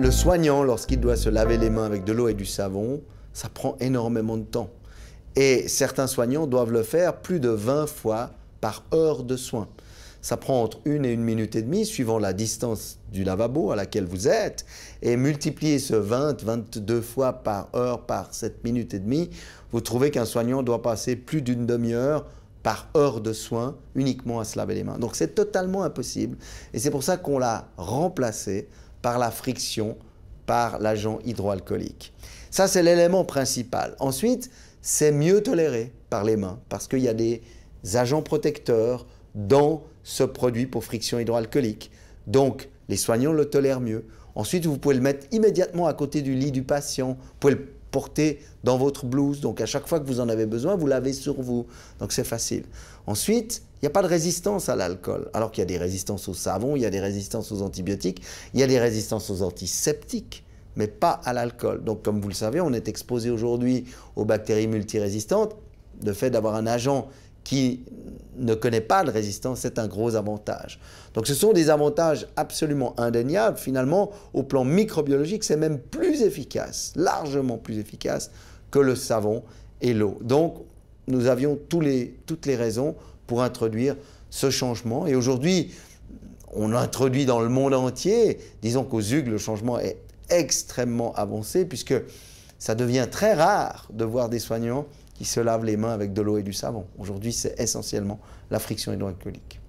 Le soignant, lorsqu'il doit se laver les mains avec de l'eau et du savon, ça prend énormément de temps. Et certains soignants doivent le faire plus de 20 fois par heure de soins. Ça prend entre une et une minute et demie, suivant la distance du lavabo à laquelle vous êtes, et multipliez ce 20, 22 fois par heure par 7 minutes et demie, vous trouvez qu'un soignant doit passer plus d'une demi-heure par heure de soins, uniquement à se laver les mains. Donc c'est totalement impossible, et c'est pour ça qu'on l'a remplacé par la friction, par l'agent hydroalcoolique. Ça, c'est l'élément principal. Ensuite, c'est mieux toléré par les mains parce qu'il y a des agents protecteurs dans ce produit pour friction hydroalcoolique. Donc, les soignants le tolèrent mieux. Ensuite, vous pouvez le mettre immédiatement à côté du lit du patient. Vous portez dans votre blouse. Donc à chaque fois que vous en avez besoin, vous l'avez sur vous. Donc c'est facile. Ensuite, il n'y a pas de résistance à l'alcool. Alors qu'il y a des résistances au savon, il y a des résistances aux antibiotiques, il y a des résistances aux antiseptiques, mais pas à l'alcool. Donc comme vous le savez, on est exposé aujourd'hui aux bactéries multirésistantes. Le fait d'avoir un agent qui ne connaît pas de résistance, c'est un gros avantage. Donc ce sont des avantages absolument indéniables. Finalement, au plan microbiologique, c'est même plus efficace, largement plus efficace que le savon et l'eau. Donc nous avions toutes les raisons pour introduire ce changement. Et aujourd'hui, on l'introduit dans le monde entier, disons qu'aux UG, le changement est extrêmement avancé puisque ça devient très rare de voir des soignants qui se lavent les mains avec de l'eau et du savon. Aujourd'hui, c'est essentiellement la friction hydroalcoolique.